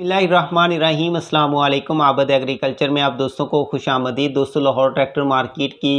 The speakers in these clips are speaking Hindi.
रहीम अस्सलाम वालेकुम आबद एग्रीकल्चर में आप दोस्तों को खुश आमदीद दोस्तों लाहौर ट्रैक्टर मार्केट की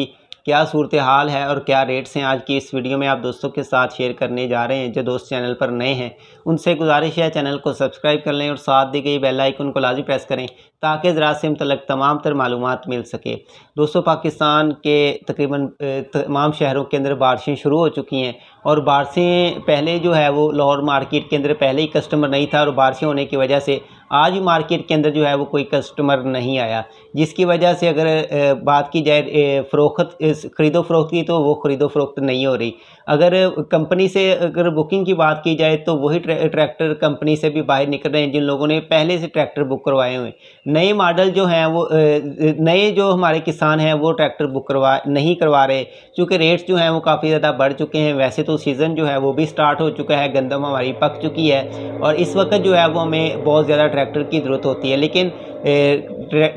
क्या सूरत हाल है और क्या रेट्स हैं आज की इस वीडियो में आप दोस्तों के साथ शेयर करने जा रहे हैं जो दोस्त चैनल पर नए हैं उनसे गुजारिश है चैनल को सब्सक्राइब कर लें और साथ दी गई बेल आइकन को लाजी प्रेस करें ताकि जरा से मतलब तमाम तर मालूम मिल सके दोस्तों पाकिस्तान के तकरीबन तमाम शहरों के अंदर बारिशें शुरू हो चुकी हैं और बारिशें पहले जो है वो लाहौर मार्केट के अंदर पहले ही कस्टमर नहीं था और बारिशें होने की वजह से आज भी मार्केट के अंदर जो है वो कोई कस्टमर नहीं आया जिसकी वजह से अगर बात की जाए फ़रोख्त ख़रीदो फरोख्त की तो वो ख़रीदो फरोख्त नहीं हो रही अगर कंपनी से अगर बुकिंग की बात की जाए तो वही ट्रैक्टर कंपनी से भी बाहर निकल रहे हैं जिन लोगों ने पहले से ट्रैक्टर बुक करवाए हुए नए मॉडल जो हैं वो नए जो हमारे किसान हैं वो ट्रैक्टर बुक करवा नहीं करवा रहे क्योंकि रेट्स जो हैं वो काफ़ी ज़्यादा बढ़ चुके हैं वैसे तो सीज़न जो है वो भी स्टार्ट हो चुका है गंदम हमारी पक चुकी है और इस वक्त जो है वो हमें बहुत ज़्यादा ट्रैक्टर की ज़रूरत होती है लेकिन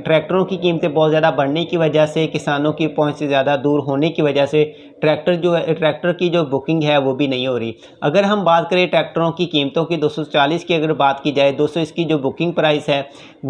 ट्रैक्टरों की कीमतें बहुत ज़्यादा बढ़ने की वजह से किसानों की पहुंच से ज़्यादा दूर होने की वजह से ट्रैक्टर जो है ट्रैक्टर की जो बुकिंग है वो भी नहीं हो रही अगर हम बात करें ट्रैक्टरों की कीमतों की 240 की अगर बात की जाए 200 इसकी जो बुकिंग प्राइस है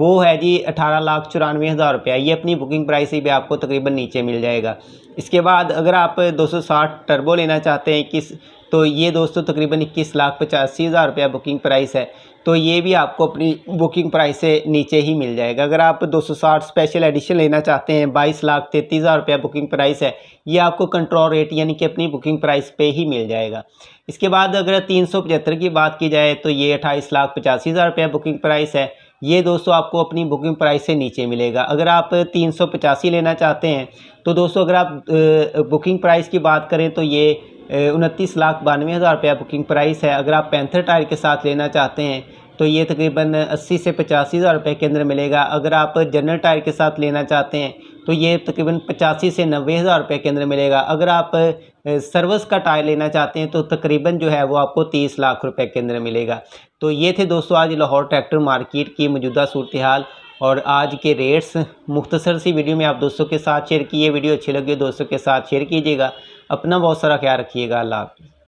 वो है जी अठारह लाख चौरानवे हज़ार रुपया ये अपनी बुकिंग प्राइस ही भी आपको तकरीबन नीचे मिल जाएगा इसके बाद अगर आप 260 टर्बो लेना चाहते हैं किस तो ये दोस्तों तकरीबन इक्कीस लाख पचासी हज़ार रुपया बुकिंग प्राइस है तो ये भी आपको अपनी बुकिंग प्राइस से नीचे ही मिल जाएगा अगर आप 260 स्पेशल एडिशन लेना चाहते हैं बाईस लाख तैंतीस हज़ार रुपया बुकिंग प्राइस है ये आपको कंट्रोल रेट रेट यानी कि अपनी बुकिंग प्राइस पे ही मिल जाएगा इसके बाद अगर तीन सौ पचहत्तर की बात की जाए तो ये अट्ठाईस लाख पचासी हज़ार रुपया बुकिंग प्राइस है ये दोस्तों आपको अपनी बुकिंग प्राइस से नीचे मिलेगा अगर आप तीन सौ पचासी लेना चाहते हैं तो दोस्तों अगर आप बुकिंग प्राइस की बात करें तो ये उनतीस लाख बानवे हज़ार रुपया बुकिंग प्राइस है अगर आप पैंथर टायर के साथ लेना चाहते हैं तो ये तकरीबन 80 से पचासी हज़ार रुपये के अंदर मिलेगा अगर आप जनरल टायर के साथ लेना चाहते हैं तो ये तकरीबन पचासी से नब्बे हज़ार रुपये के अंदर मिलेगा अगर आप सर्विस का टायर लेना चाहते हैं तो तकरीबन जो है वो आपको तीस लाख रुपये के अंदर मिलेगा तो ये थे दोस्तों आज लाहौर ट्रैक्टर मार्केट की मौजूदा सूरत हाल और आज के रेट्स मुख्तसर सी वीडियो में आप दोस्तों के साथ शेयर किए वीडियो अच्छी लगी दोस्तों के साथ शेयर कीजिएगा अपना बहुत सारा ख्याल रखिएगा अल्लाह हाफिज़